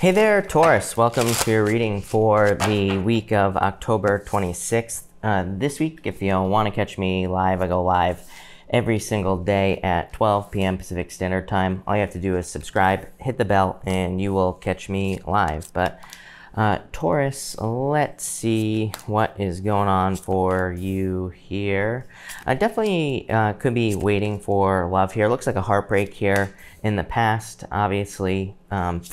Hey there, Taurus. Welcome to your reading for the week of October 26th. Uh, this week, if you want to catch me live, I go live every single day at 12 p.m. Pacific Standard Time. All you have to do is subscribe, hit the bell, and you will catch me live. But uh, Taurus, let's see what is going on for you here. I definitely uh, could be waiting for love here. Looks like a heartbreak here in the past, obviously. Um,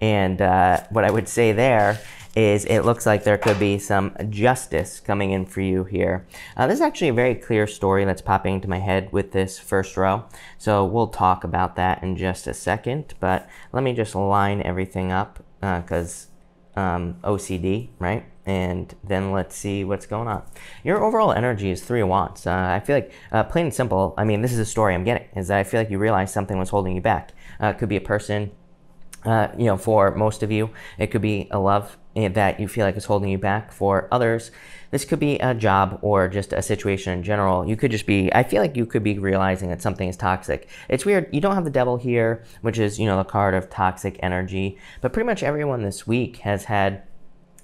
And uh, what I would say there is it looks like there could be some justice coming in for you here. Uh, this is actually a very clear story that's popping into my head with this first row. So we'll talk about that in just a second, but let me just line everything up because uh, um, OCD, right? and then let's see what's going on. Your overall energy is three of wands. Uh, I feel like, uh, plain and simple, I mean, this is a story I'm getting, is that I feel like you realize something was holding you back. Uh, it could be a person, uh, you know, for most of you, it could be a love eh, that you feel like is holding you back. For others, this could be a job or just a situation in general. You could just be, I feel like you could be realizing that something is toxic. It's weird. You don't have the devil here, which is, you know, the card of toxic energy, but pretty much everyone this week has had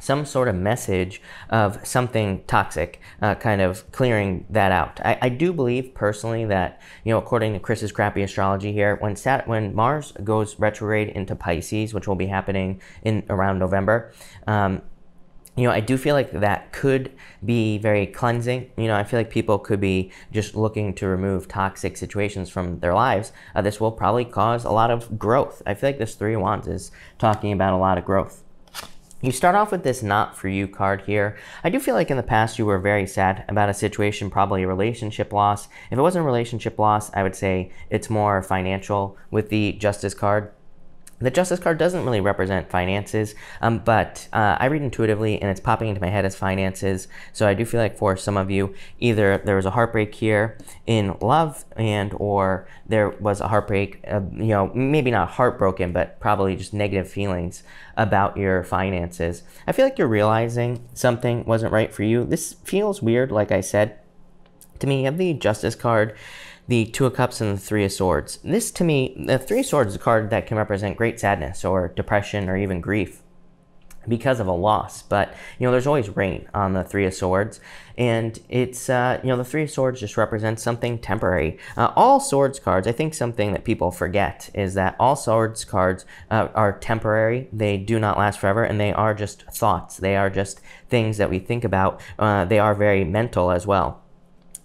some sort of message of something toxic, uh, kind of clearing that out. I, I, do believe personally that, you know, according to Chris's crappy astrology here, when Sat- when Mars goes retrograde into Pisces, which will be happening in around November, um, you know, I do feel like that could be very cleansing. You know, I feel like people could be just looking to remove toxic situations from their lives. Uh, this will probably cause a lot of growth. I feel like this Three Wands is talking about a lot of growth. You start off with this not for you card here. I do feel like in the past you were very sad about a situation, probably a relationship loss. If it wasn't a relationship loss, I would say it's more financial with the justice card. The justice card doesn't really represent finances, um, but uh, I read intuitively and it's popping into my head as finances. So I do feel like for some of you, either there was a heartbreak here in love and or there was a heartbreak, uh, you know, maybe not heartbroken, but probably just negative feelings about your finances. I feel like you're realizing something wasn't right for you. This feels weird, like I said. To me, you have the justice card the Two of Cups and the Three of Swords. This, to me, the Three of Swords is a card that can represent great sadness or depression or even grief because of a loss. But, you know, there's always rain on the Three of Swords. And it's, uh, you know, the Three of Swords just represents something temporary. Uh, all Swords cards, I think something that people forget is that all Swords cards uh, are temporary. They do not last forever. And they are just thoughts. They are just things that we think about. Uh, they are very mental as well.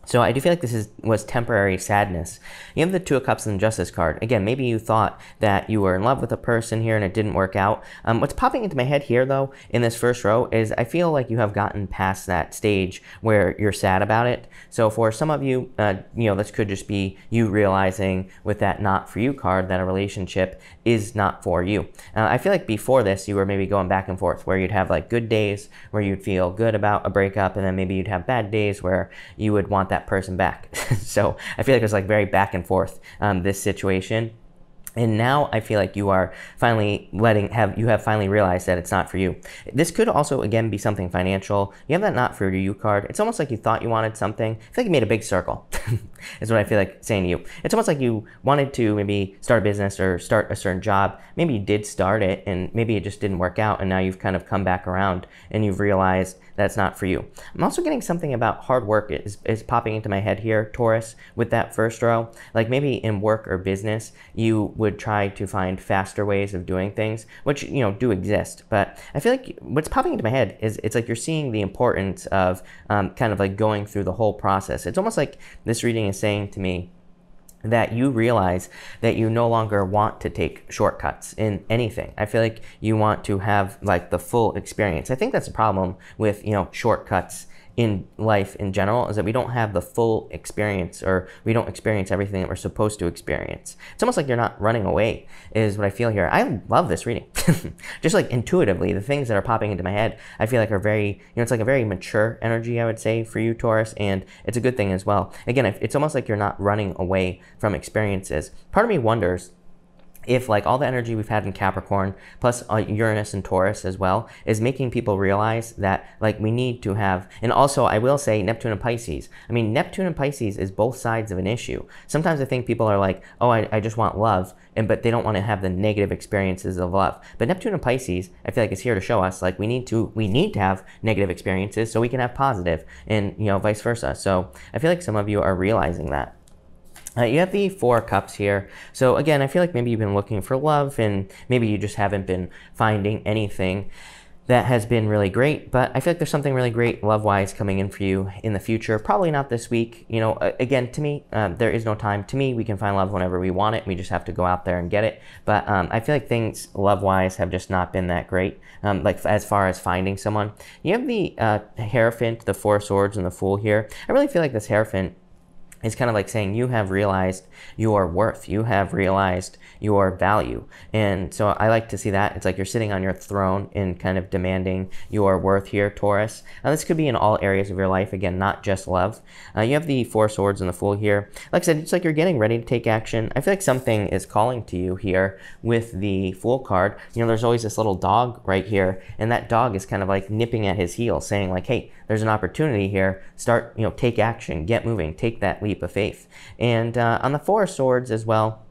So I do feel like this is was temporary sadness. You have the Two of Cups and Justice card. Again, maybe you thought that you were in love with a person here and it didn't work out. Um, what's popping into my head here, though, in this first row is I feel like you have gotten past that stage where you're sad about it. So for some of you, uh, you know, this could just be you realizing with that not for you card that a relationship is not for you. Uh, I feel like before this, you were maybe going back and forth where you'd have like good days where you'd feel good about a breakup and then maybe you'd have bad days where you would want that that person back. so I feel like it was like very back and forth um, this situation and now i feel like you are finally letting have you have finally realized that it's not for you this could also again be something financial you have that not for you card it's almost like you thought you wanted something i feel like you made a big circle is what i feel like saying to you it's almost like you wanted to maybe start a business or start a certain job maybe you did start it and maybe it just didn't work out and now you've kind of come back around and you've realized that's not for you i'm also getting something about hard work is, is popping into my head here taurus with that first row like maybe in work or business you would would try to find faster ways of doing things, which you know do exist. But I feel like what's popping into my head is it's like you're seeing the importance of um, kind of like going through the whole process. It's almost like this reading is saying to me that you realize that you no longer want to take shortcuts in anything. I feel like you want to have like the full experience. I think that's a problem with, you know, shortcuts in life in general is that we don't have the full experience or we don't experience everything that we're supposed to experience. It's almost like you're not running away, is what I feel here. I love this reading. Just like intuitively, the things that are popping into my head, I feel like are very, you know, it's like a very mature energy, I would say, for you, Taurus, and it's a good thing as well. Again, it's almost like you're not running away from experiences. Part of me wonders if like all the energy we've had in Capricorn plus uh, Uranus and Taurus as well is making people realize that like we need to have and also I will say Neptune and Pisces. I mean Neptune and Pisces is both sides of an issue. Sometimes I think people are like, "Oh, I, I just want love." And but they don't want to have the negative experiences of love. But Neptune and Pisces, I feel like it's here to show us like we need to we need to have negative experiences so we can have positive and you know vice versa. So, I feel like some of you are realizing that. Uh, you have the Four Cups here. So again, I feel like maybe you've been looking for love and maybe you just haven't been finding anything that has been really great, but I feel like there's something really great love-wise coming in for you in the future. Probably not this week. You know, again, to me, um, there is no time. To me, we can find love whenever we want it. We just have to go out there and get it. But um, I feel like things love-wise have just not been that great, um, like as far as finding someone. You have the uh, Hierophant, the Four Swords, and the Fool here. I really feel like this Hierophant it's kind of like saying you have realized your worth, you have realized your value. And so I like to see that. It's like you're sitting on your throne and kind of demanding your worth here, Taurus. Now, this could be in all areas of your life, again, not just love. Uh, you have the Four Swords and the Fool here. Like I said, it's like you're getting ready to take action. I feel like something is calling to you here with the Fool card. You know, there's always this little dog right here, and that dog is kind of like nipping at his heel, saying, like, hey, there's an opportunity here. Start, you know, take action, get moving, take that leap of faith. And uh, on the Four of Swords as well,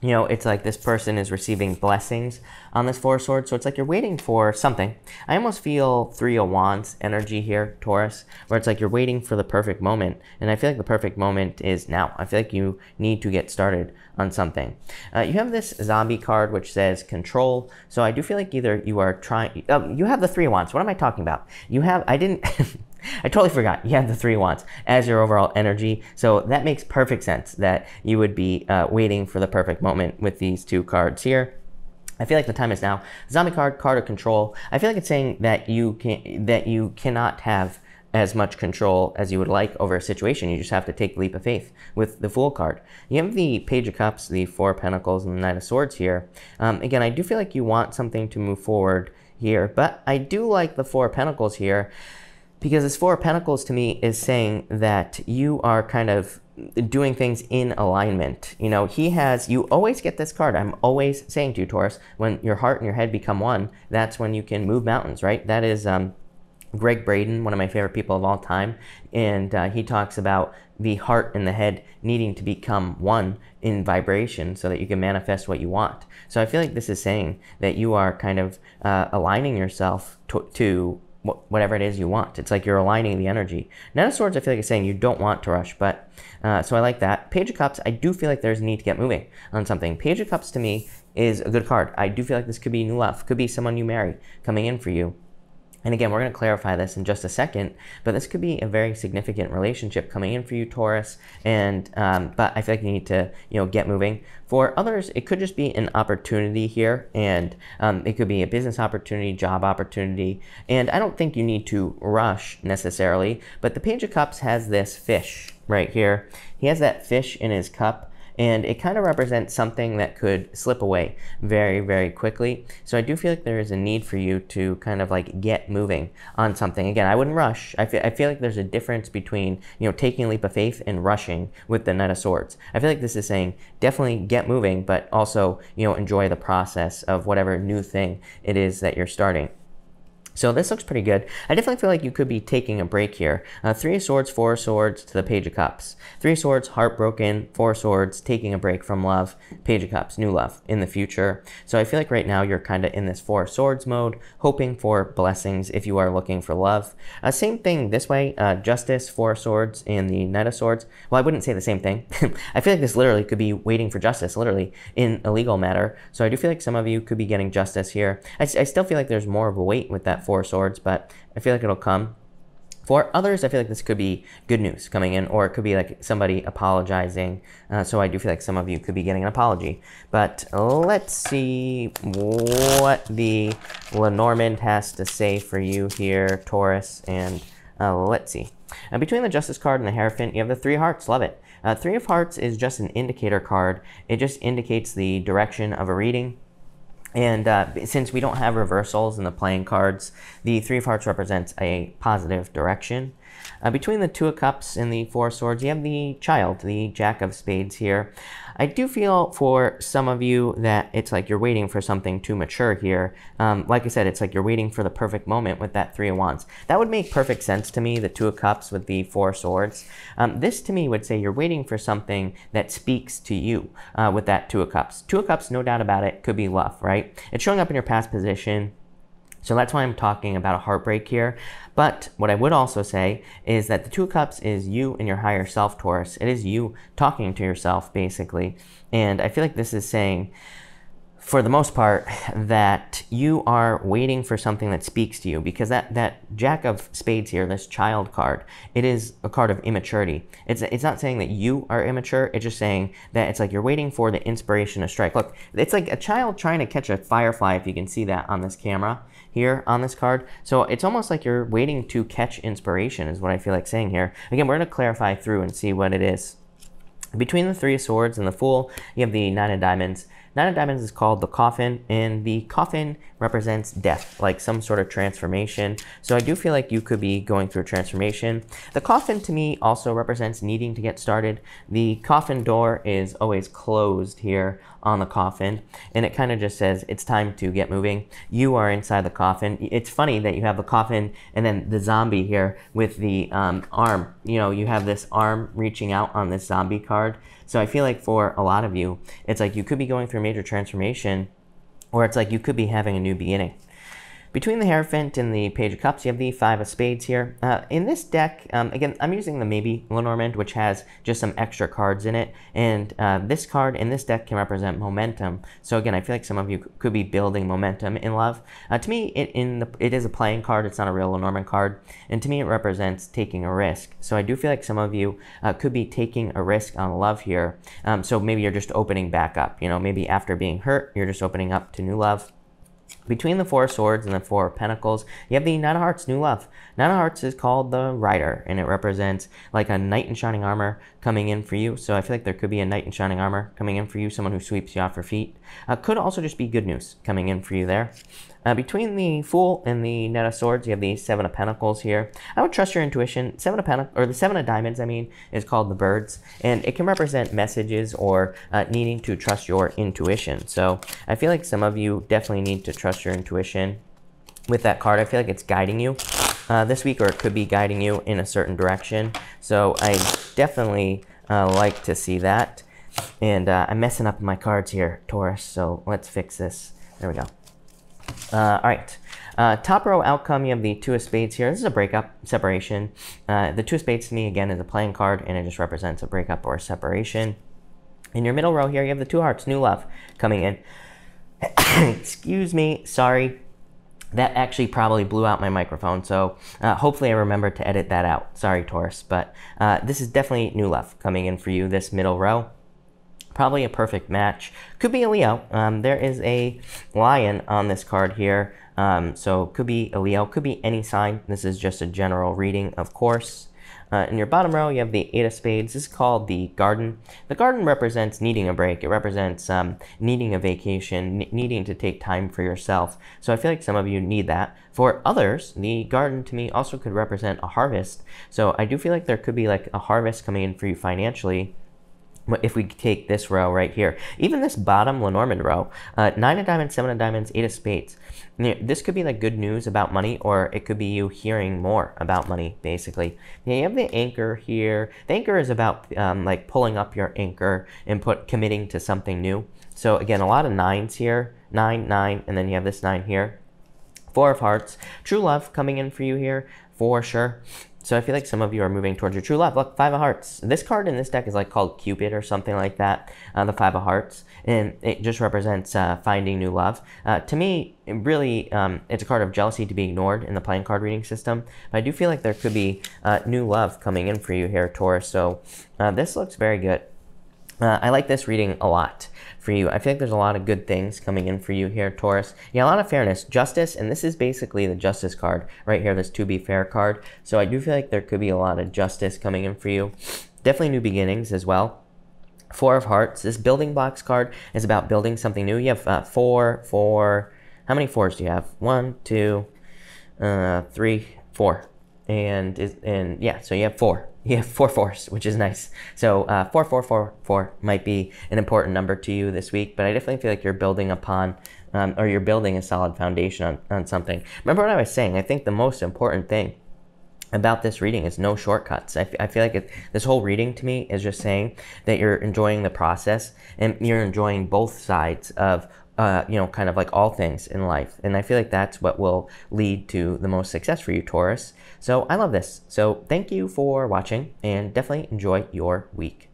you know, it's like this person is receiving blessings on this four swords, So it's like you're waiting for something. I almost feel three of wands energy here, Taurus, where it's like you're waiting for the perfect moment. And I feel like the perfect moment is now. I feel like you need to get started on something. Uh, you have this zombie card, which says control. So I do feel like either you are trying, oh, you have the three of wands. What am I talking about? You have, I didn't, I totally forgot. You have the three wants as your overall energy. So that makes perfect sense that you would be uh, waiting for the perfect moment with these two cards here. I feel like the time is now. Zombie card, card of control. I feel like it's saying that you can that you cannot have as much control as you would like over a situation. You just have to take leap of faith with the Fool card. You have the Page of Cups, the Four of Pentacles, and the Knight of Swords here. Um, again, I do feel like you want something to move forward here, but I do like the Four of Pentacles here because this Four of Pentacles to me is saying that you are kind of doing things in alignment. You know, he has, you always get this card. I'm always saying to you, Taurus, when your heart and your head become one, that's when you can move mountains, right? That is um, Greg Braden, one of my favorite people of all time. And uh, he talks about the heart and the head needing to become one in vibration so that you can manifest what you want. So I feel like this is saying that you are kind of uh, aligning yourself to, to whatever it is you want. It's like you're aligning the energy. Nine of Swords, I feel like it's saying you don't want to rush, but uh, so I like that. Page of Cups, I do feel like there's a need to get moving on something. Page of Cups to me is a good card. I do feel like this could be new love, could be someone you marry coming in for you. And again, we're going to clarify this in just a second, but this could be a very significant relationship coming in for you, Taurus. And um, but I feel like you need to, you know, get moving. For others, it could just be an opportunity here, and um, it could be a business opportunity, job opportunity. And I don't think you need to rush necessarily. But the Page of Cups has this fish right here. He has that fish in his cup and it kind of represents something that could slip away very, very quickly. So I do feel like there is a need for you to kind of like get moving on something. Again, I wouldn't rush. I feel, I feel like there's a difference between, you know, taking a leap of faith and rushing with the Knight of Swords. I feel like this is saying definitely get moving, but also, you know, enjoy the process of whatever new thing it is that you're starting. So this looks pretty good. I definitely feel like you could be taking a break here. Uh, three of swords, four of swords to the page of cups. Three of swords, heartbroken, four of swords, taking a break from love, page of cups, new love in the future. So I feel like right now you're kind of in this four of swords mode, hoping for blessings if you are looking for love. Uh, same thing this way, uh, justice, four of swords, and the knight of swords. Well, I wouldn't say the same thing. I feel like this literally could be waiting for justice, literally, in a legal matter. So I do feel like some of you could be getting justice here. I, I still feel like there's more of a wait with that four swords, but I feel like it'll come. For others, I feel like this could be good news coming in, or it could be like somebody apologizing. Uh, so I do feel like some of you could be getting an apology. But let's see what the Lenormand has to say for you here, Taurus. And uh, let's see. Uh, between the Justice card and the Hierophant, you have the Three Hearts. Love it. Uh, three of Hearts is just an indicator card. It just indicates the direction of a reading. And uh, since we don't have reversals in the playing cards, the Three of Hearts represents a positive direction, uh, between the Two of Cups and the Four of Swords, you have the Child, the Jack of Spades here. I do feel for some of you that it's like you're waiting for something to mature here. Um, like I said, it's like you're waiting for the perfect moment with that Three of Wands. That would make perfect sense to me, the Two of Cups with the Four of Swords. Um, this to me would say you're waiting for something that speaks to you uh, with that Two of Cups. Two of Cups, no doubt about it, could be love, right? It's showing up in your past position, so that's why I'm talking about a heartbreak here. But what I would also say is that the Two Cups is you and your higher self, Taurus. It is you talking to yourself, basically. And I feel like this is saying, for the most part, that you are waiting for something that speaks to you because that, that Jack of Spades here, this child card, it is a card of immaturity. It's, it's not saying that you are immature, it's just saying that it's like you're waiting for the inspiration to strike. Look, it's like a child trying to catch a firefly, if you can see that on this camera here on this card. So it's almost like you're waiting to catch inspiration is what I feel like saying here. Again, we're going to clarify through and see what it is. Between the Three of Swords and the Fool, you have the Nine of Diamonds. Nine of Diamonds is called the Coffin, and the Coffin represents death, like some sort of transformation. So I do feel like you could be going through a transformation. The Coffin to me also represents needing to get started. The Coffin door is always closed here on the coffin, and it kind of just says it's time to get moving. You are inside the coffin. It's funny that you have the coffin and then the zombie here with the um, arm. You know, you have this arm reaching out on this zombie card. So I feel like for a lot of you, it's like you could be going through a major transformation or it's like you could be having a new beginning. Between the Hierophant and the Page of Cups, you have the Five of Spades here. Uh, in this deck, um, again, I'm using the Maybe Lenormand, which has just some extra cards in it. And uh, this card in this deck can represent momentum. So again, I feel like some of you could be building momentum in love. Uh, to me, it, in the, it is a playing card. It's not a real Lenormand card. And to me, it represents taking a risk. So I do feel like some of you uh, could be taking a risk on love here. Um, so maybe you're just opening back up. You know, maybe after being hurt, you're just opening up to new love. Between the Four of Swords and the Four of Pentacles, you have the Nine of Hearts, New Love. Nine of Hearts is called the Rider, and it represents like a knight in shining armor coming in for you. So I feel like there could be a knight in shining armor coming in for you, someone who sweeps you off your feet. Uh, could also just be good news coming in for you there. Uh, between the Fool and the Net of Swords, you have the Seven of Pentacles here. I would trust your intuition. Seven of Pentacles, or the Seven of Diamonds, I mean, is called the Birds, and it can represent messages or uh, needing to trust your intuition. So I feel like some of you definitely need to trust your intuition with that card. I feel like it's guiding you uh, this week, or it could be guiding you in a certain direction. So I definitely uh, like to see that. And uh, I'm messing up my cards here, Taurus, so let's fix this. There we go. Uh, all right. Uh, top row outcome, you have the two of spades here. This is a breakup separation. Uh, the two of spades to me, again, is a playing card, and it just represents a breakup or a separation. In your middle row here, you have the two hearts, new love, coming in. Excuse me, sorry. That actually probably blew out my microphone, so uh, hopefully I remember to edit that out. Sorry, Taurus, but uh, this is definitely new love coming in for you, this middle row probably a perfect match. Could be a Leo. Um, there is a lion on this card here. Um, so could be a Leo, could be any sign. This is just a general reading, of course. Uh, in your bottom row, you have the Eight of Spades. This is called the Garden. The Garden represents needing a break. It represents um, needing a vacation, needing to take time for yourself. So I feel like some of you need that. For others, the Garden to me also could represent a harvest. So I do feel like there could be like a harvest coming in for you financially if we take this row right here, even this bottom Lenormand row, uh, nine of diamonds, seven of diamonds, eight of spades. This could be like good news about money, or it could be you hearing more about money, basically. Now you have the anchor here. The anchor is about um, like pulling up your anchor and put committing to something new. So again, a lot of nines here, nine, nine, and then you have this nine here. Four of hearts, true love coming in for you here, for sure. So I feel like some of you are moving towards your true love. Look, Five of Hearts. This card in this deck is like called Cupid or something like that, uh, the Five of Hearts. And it just represents uh, finding new love. Uh, to me, it really, um, it's a card of jealousy to be ignored in the playing card reading system. But I do feel like there could be uh, new love coming in for you here, Taurus. So uh, this looks very good. Uh, I like this reading a lot for you. I feel like there's a lot of good things coming in for you here, Taurus. Yeah, a lot of fairness, justice, and this is basically the justice card right here, this to be fair card. So I do feel like there could be a lot of justice coming in for you. Definitely new beginnings as well. Four of Hearts. This building blocks card is about building something new. You have uh, four, four. How many fours do you have? One, two, uh, three, four. And, and yeah, so you have four have four fours, which is nice. So uh, four, four, four, four might be an important number to you this week, but I definitely feel like you're building upon um, or you're building a solid foundation on, on something. Remember what I was saying? I think the most important thing about this reading is no shortcuts. I, feel like it, this whole reading to me is just saying that you're enjoying the process and you're enjoying both sides of uh, you know, kind of like all things in life. And I feel like that's what will lead to the most success for you, Taurus. So I love this. So thank you for watching and definitely enjoy your week.